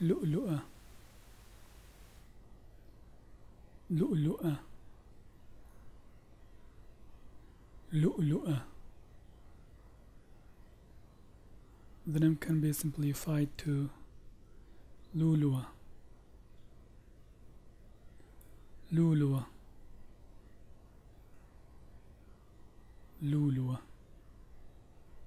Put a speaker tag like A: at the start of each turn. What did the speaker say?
A: لؤلؤة
B: لؤلؤة لؤلؤة The name can be simplified to لؤلؤة
C: لؤلؤة لؤلؤة